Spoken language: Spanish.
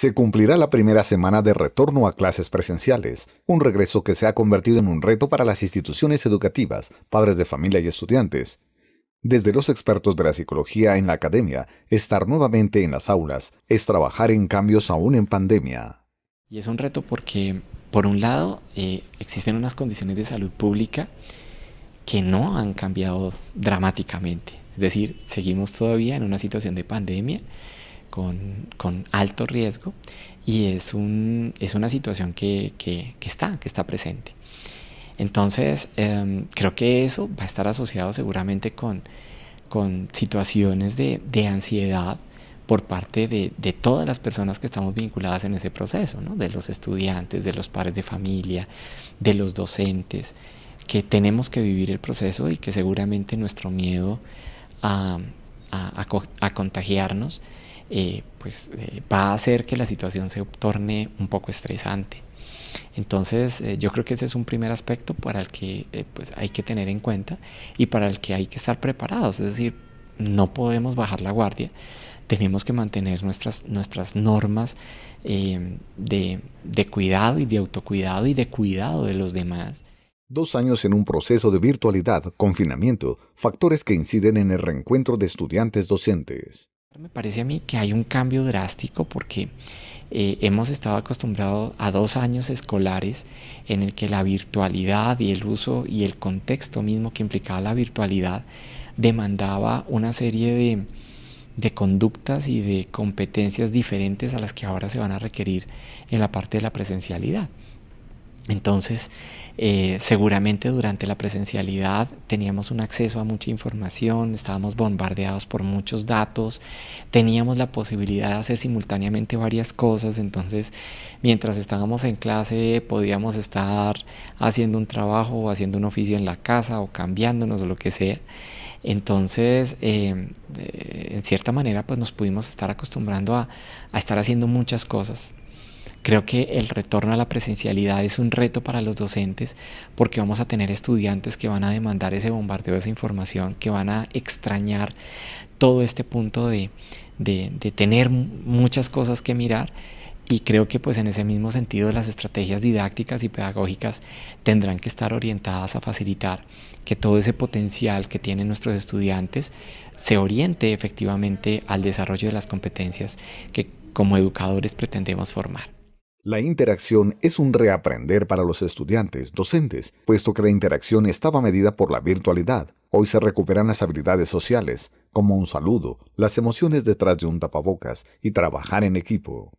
Se cumplirá la primera semana de retorno a clases presenciales, un regreso que se ha convertido en un reto para las instituciones educativas, padres de familia y estudiantes. Desde los expertos de la psicología en la academia, estar nuevamente en las aulas es trabajar en cambios aún en pandemia. Y es un reto porque, por un lado, eh, existen unas condiciones de salud pública que no han cambiado dramáticamente. Es decir, seguimos todavía en una situación de pandemia con, con alto riesgo y es, un, es una situación que, que, está, que está presente. Entonces, em, creo que eso va a estar asociado seguramente con, con situaciones de, de ansiedad por parte de, de, todas las personas que estamos vinculadas en ese proceso, ¿no? de los estudiantes, de los padres de familia, de los docentes, que tenemos que vivir el proceso y que seguramente nuestro miedo a, a contagiarnos eh, pues eh, va a hacer que la situación se torne un poco estresante. Entonces eh, yo creo que ese es un primer aspecto para el que pues, hay que tener en cuenta y para el que hay que estar preparados, es decir, no podemos bajar la guardia, tenemos que mantener nuestras, normas em, de, de cuidado y de autocuidado y de cuidado de los demás. Dos años en un proceso de virtualidad, confinamiento, factores que inciden en el reencuentro de estudiantes docentes. Me parece a mí que hay un cambio drástico porque eh, hemos estado acostumbrados a dos años escolares en el que la virtualidad y el uso y el contexto mismo que implicaba la virtualidad demandaba una serie de conductas y de competencias diferentes a las que ahora se van a requerir en la parte de la presencialidad. Entonces, eh, seguramente durante la presencialidad teníamos un acceso a mucha información, estábamos bombardeados por muchos datos, teníamos la posibilidad de hacer simultáneamente varias cosas, entonces mientras estábamos en clase podíamos estar haciendo un trabajo o haciendo un oficio en la casa o cambiándonos o lo que sea. Entonces, eh, en cierta manera, pues nos pudimos estar acostumbrando a estar haciendo muchas cosas, Creo que el retorno a la presencialidad es un reto para los docentes porque vamos a tener estudiantes que van a demandar ese bombardeo de esa información, que van a extrañar todo este punto de, de tener muchas cosas que mirar y creo que pues en ese mismo sentido las estrategias didácticas y pedagógicas tendrán que estar orientadas a facilitar que todo ese potencial que tienen nuestros estudiantes se oriente efectivamente al desarrollo de las competencias que como educadores pretendemos formar. La interacción es un reaprender para los estudiantes, docentes, puesto que la interacción estaba medida por la virtualidad. Hoy se recuperan las habilidades sociales, como un saludo, las emociones detrás de un tapabocas y trabajar en equipo.